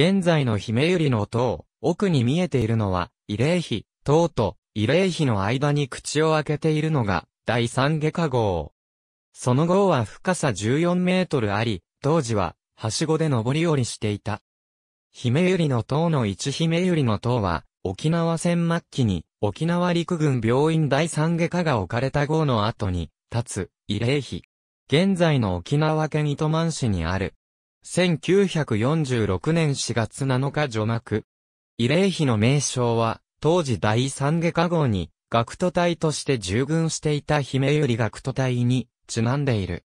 現在の姫百合の塔、奥に見えているのは、慰霊碑、塔と慰霊碑の間に口を開けているのが、第三下下号。その号は深さ14メートルあり、当時は、はしごで上り下りしていた。姫百合の塔の一姫百合の塔は、沖縄戦末期に、沖縄陸軍病院第三下下が置かれた号の後に、立つ、慰霊碑。現在の沖縄県糸満市にある、1946年4月7日除幕。慰霊碑の名称は、当時第三下下号に、学徒隊として従軍していた姫ゆり学徒隊に、ちなんでいる。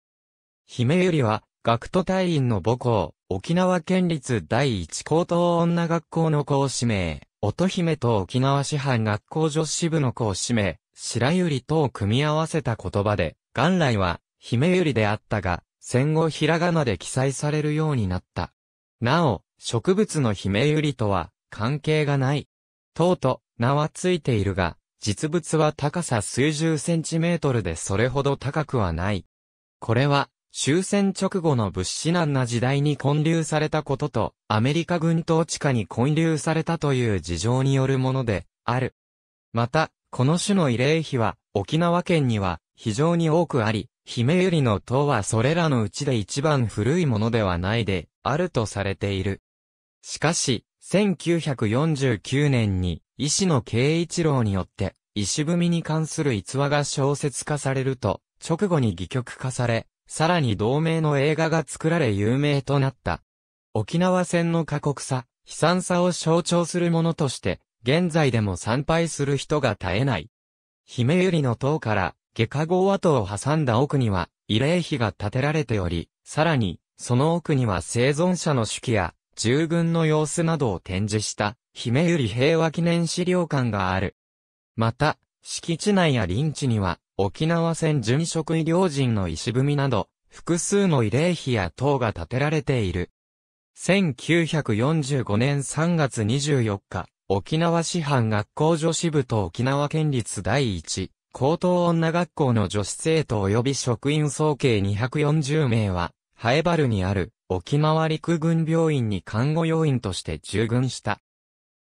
姫ゆりは、学徒隊員の母校、沖縄県立第一高等女学校の校指名、乙姫と沖縄師範学校女子部の校指名、白百合とを組み合わせた言葉で、元来は、姫百合であったが、戦後ひらがなで記載されるようになった。なお、植物の姫ゆりとは関係がない。とうと名はついているが、実物は高さ数十センチメートルでそれほど高くはない。これは、終戦直後の物資難な時代に建立されたことと、アメリカ軍統治下に建立されたという事情によるもので、ある。また、この種の慰霊碑は、沖縄県には、非常に多くあり、姫百合の塔はそれらのうちで一番古いものではないで、あるとされている。しかし、1949年に、医師の慶一郎によって、石踏みに関する逸話が小説化されると、直後に戯曲化され、さらに同名の映画が作られ有名となった。沖縄戦の過酷さ、悲惨さを象徴するものとして、現在でも参拝する人が絶えない。姫百合の塔から、下下号跡を挟んだ奥には、慰霊碑が建てられており、さらに、その奥には生存者の手記や、従軍の様子などを展示した、姫百合平和記念資料館がある。また、敷地内や林地には、沖縄戦準職医療人の石踏みなど、複数の慰霊碑や塔が建てられている。1945年3月24日、沖縄市販学校女子部と沖縄県立第一高等女学校の女子生徒及び職員総計240名は、ハエバルにある沖縄陸軍病院に看護要員として従軍した。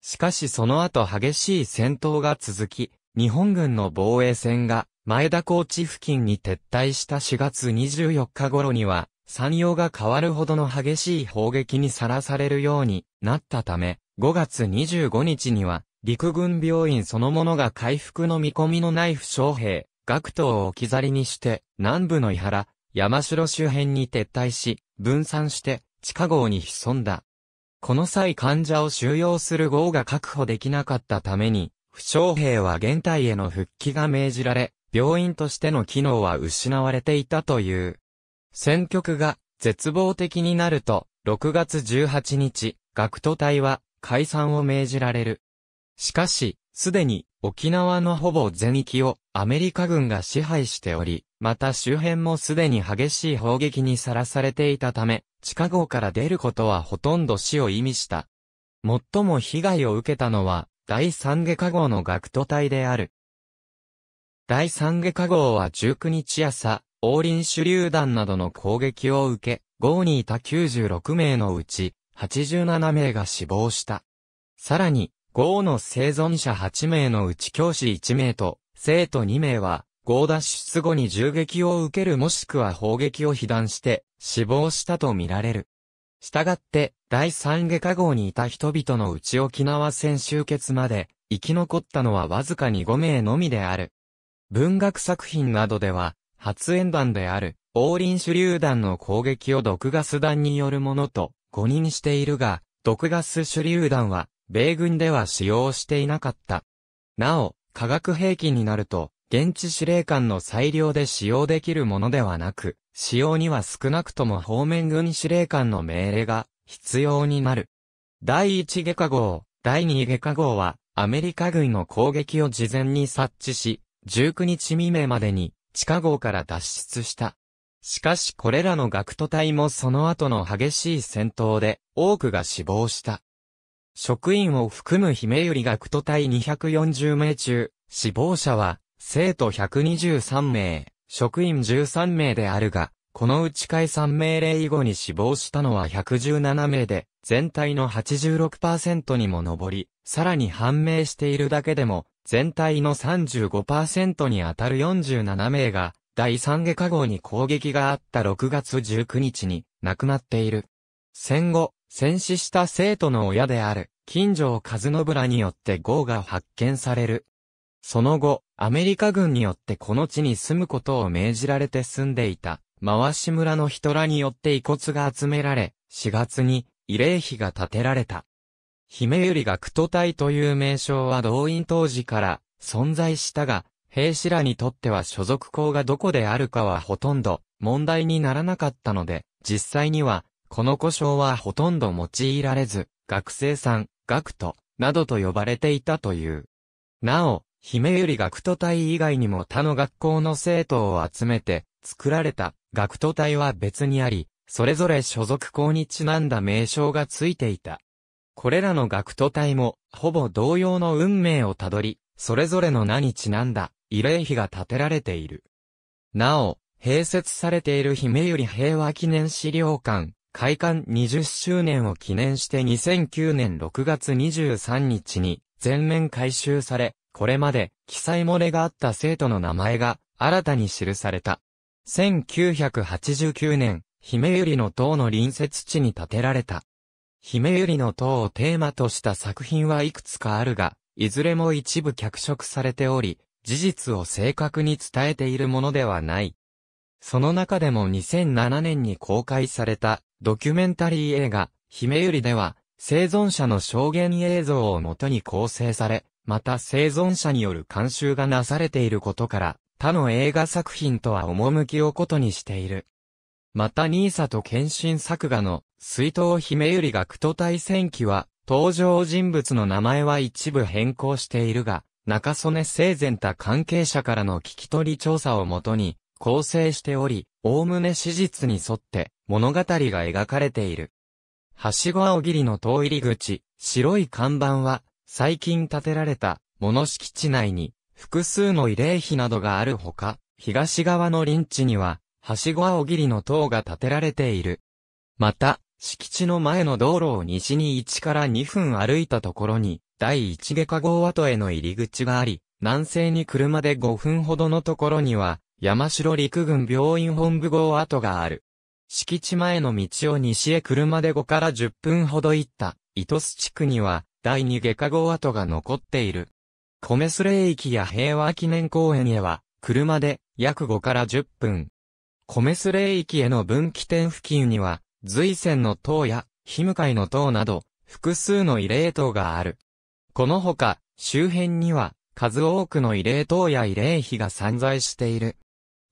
しかしその後激しい戦闘が続き、日本軍の防衛戦が前田高地付近に撤退した4月24日頃には、山陽が変わるほどの激しい砲撃にさらされるようになったため、5月25日には陸軍病院そのものが回復の見込みのない負傷兵、学徒を置き去りにして、南部の伊原、山城周辺に撤退し、分散して、地下壕に潜んだ。この際患者を収容する号が確保できなかったために、負傷兵は現代への復帰が命じられ、病院としての機能は失われていたという。戦局が絶望的になると、6月18日、学徒隊は解散を命じられる。しかし、すでに沖縄のほぼ全域をアメリカ軍が支配しており、また周辺もすでに激しい砲撃にさらされていたため、地下壕から出ることはほとんど死を意味した。最も被害を受けたのは、第三下下号の学徒隊である。第三下下号は19日朝、王林手榴弾などの攻撃を受け、号にいた96名のうち、87名が死亡した。さらに、豪の生存者8名のうち教師1名と、生徒2名は、豪脱出後に銃撃を受けるもしくは砲撃を被弾して、死亡したとみられる。したがって、第三下下号にいた人々のうち沖縄戦終結まで、生き残ったのはわずかに5名のみである。文学作品などでは、発煙弾である、王林手榴弾の攻撃を毒ガス弾によるものと、誤認しているが、毒ガス手榴弾は、米軍では使用していなかった。なお、化学兵器になると、現地司令官の裁量で使用できるものではなく、使用には少なくとも方面軍司令官の命令が必要になる。第1外科号、第2外科号は、アメリカ軍の攻撃を事前に察知し、19日未明までに地下号から脱出した。しかしこれらの学徒隊もその後の激しい戦闘で多くが死亡した。職員を含む姫百合学徒隊240名中、死亡者は、生徒123名、職員13名であるが、このうち解散命令以後に死亡したのは117名で、全体の86%にも上り、さらに判明しているだけでも、全体の35%に当たる47名が、第三下下号に攻撃があった6月19日に亡くなっている。戦後、戦死した生徒の親である、金城和信らによって号が発見される。その後、アメリカ軍によってこの地に住むことを命じられて住んでいた、回し村の人らによって遺骨が集められ、4月に慰霊碑が建てられた。姫百合がクト隊という名称は動員当時から存在したが、兵士らにとっては所属校がどこであるかはほとんど問題にならなかったので、実際にはこの故障はほとんど用いられず、学生さん、学徒、などと呼ばれていたという。なお、姫百合学徒隊以外にも他の学校の生徒を集めて、作られた学徒隊は別にあり、それぞれ所属校にちなんだ名称がついていた。これらの学徒隊も、ほぼ同様の運命をたどり、それぞれの名にちなんだ、慰霊碑が建てられている。なお、併設されている姫百合平和記念資料館、開館20周年を記念して2009年6月23日に全面改修され、これまで記載漏れがあった生徒の名前が新たに記された。1989年、姫百合の塔の隣接地に建てられた。姫百合の塔をテーマとした作品はいくつかあるが、いずれも一部脚色されており、事実を正確に伝えているものではない。その中でも2007年に公開されたドキュメンタリー映画、ひめゆりでは、生存者の証言映像をもとに構成され、また生存者による監修がなされていることから、他の映画作品とは趣をことにしている。また、ニーサと献身作画の、水筒姫ゆりがクト対戦記は、登場人物の名前は一部変更しているが、中曽根生前た関係者からの聞き取り調査をもとに、構成しており、おおむね史実に沿って物語が描かれている。はしご青りの遠入り口、白い看板は、最近建てられた物敷地内に複数の慰霊碑などがあるほか、東側の林地には、はしご青りの塔が建てられている。また、敷地の前の道路を西に1から2分歩いたところに、第1下加号跡への入り口があり、南西に車で5分ほどのところには、山城陸軍病院本部号跡がある。敷地前の道を西へ車で5から10分ほど行った、糸須地区には、第2外科号跡が残っている。米スレ駅や平和記念公園へは、車で約5から10分。米スレ駅への分岐点付近には、随線の塔や、むかいの塔など、複数の慰霊塔がある。このほか、周辺には、数多くの慰霊塔や慰霊碑が散在している。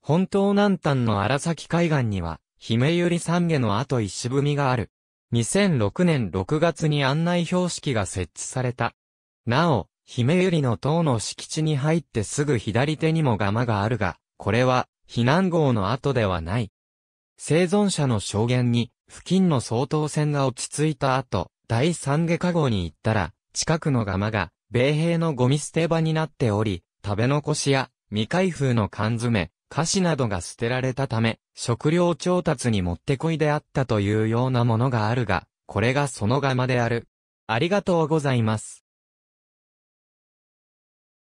本島南端の荒崎海岸には、姫百合山下の後石踏みがある。2006年6月に案内標識が設置された。なお、姫百合の塔の敷地に入ってすぐ左手にもガマがあるが、これは、避難号の後ではない。生存者の証言に、付近の総統船が落ち着いた後、第三下加号に行ったら、近くのガマが、米兵のゴミ捨て場になっており、食べ残しや、未開封の缶詰、菓子などが捨てられたため、食料調達にもってこいであったというようなものがあるが、これがそのがまである。ありがとうございます。